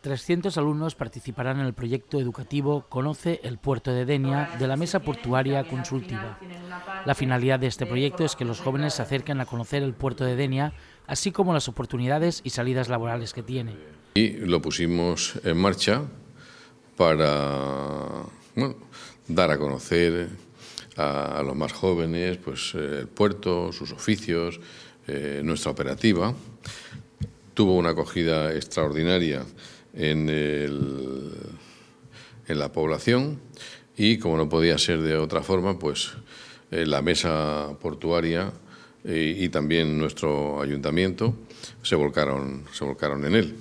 300 alumnos participarán en el proyecto educativo Conoce el puerto de Denia de la Mesa Portuaria Consultiva. La finalidad de este proyecto es que los jóvenes se acerquen a conocer el puerto de Denia, así como las oportunidades y salidas laborales que tiene. Y lo pusimos en marcha para dar a conocer a, los más jóvenes pues, eh, el puerto, sus oficios, eh, nuestra operativa. Tuvo una acogida extraordinaria en, la población y, como no podía ser de otra forma, pues eh, la mesa portuaria eh, y también nuestro ayuntamiento se volcaron, se volcaron en él.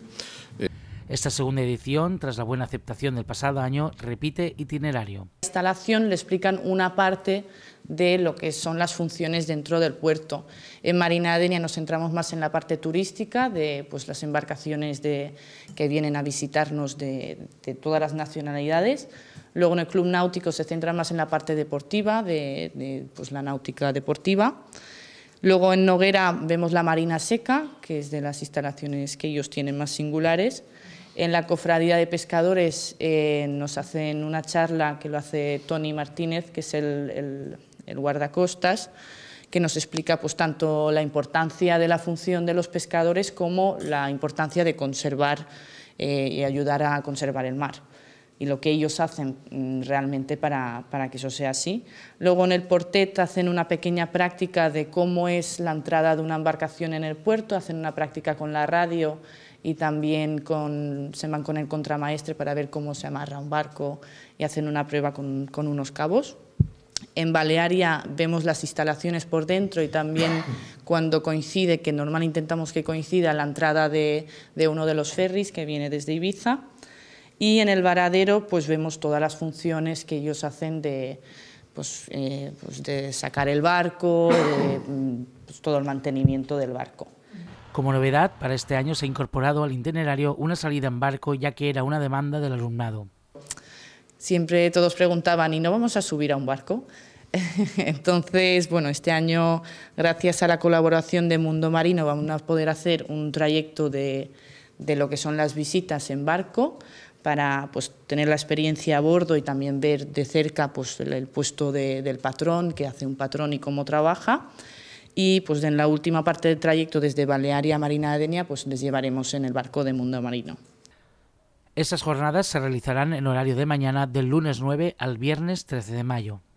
Esta segunda edición, tras la buena aceptación del pasado año, repite itinerario instalación le explican una parte de lo que son las funciones dentro del puerto. En Marina Adenia nos centramos más en la parte turística, de pues, las embarcaciones de, que vienen a visitarnos de, todas las nacionalidades. Luego en el Club Náutico se centra más en la parte deportiva, de, de pues, la náutica deportiva. Luego en Noguera vemos la Marina Seca, que es de las instalaciones que ellos tienen más singulares en la Cofradía de Pescadores eh, nos hacen una charla que lo hace Tony Martínez, que es el, guardacostas, que nos explica pues, tanto la importancia de la función de los pescadores como la importancia de conservar eh, y ayudar a conservar el mar y lo que ellos hacen mm, realmente para, que eso sea así. Luego en el portet hacen una pequeña práctica de cómo es la entrada de una embarcación en el puerto, hacen una práctica con la radio y también se van con el contramaestre para ver cómo se amarra un barco y hacen una prueba con, unos cabos. En Balearia vemos las instalaciones por dentro y también cuando coincide, que normal intentamos que coincida la entrada de, de uno de los ferries que viene desde Ibiza y en el varadero pues vemos todas las funciones que ellos hacen de, pues, eh, pues de sacar el barco, de, mm, pues, todo el mantenimiento del barco. Como novedad, para este año se ha incorporado al itinerario una salida en barco, ya que era una demanda del alumnado. Siempre todos preguntaban, ¿y no vamos a subir a un barco? Entonces, bueno, este año, gracias a la colaboración de Mundo Marino, vamos a poder hacer un trayecto de, de lo que son las visitas en barco para pues, tener la experiencia a bordo y también ver de cerca pues, el, puesto del patrón, qué hace un patrón y cómo trabaja. Y pues, en la última parte del trayecto desde Balearia a Marina de Denia pues, les llevaremos en el barco de Mundo Marino. Esas jornadas se realizarán en horario de mañana del lunes 9 al viernes 13 de mayo.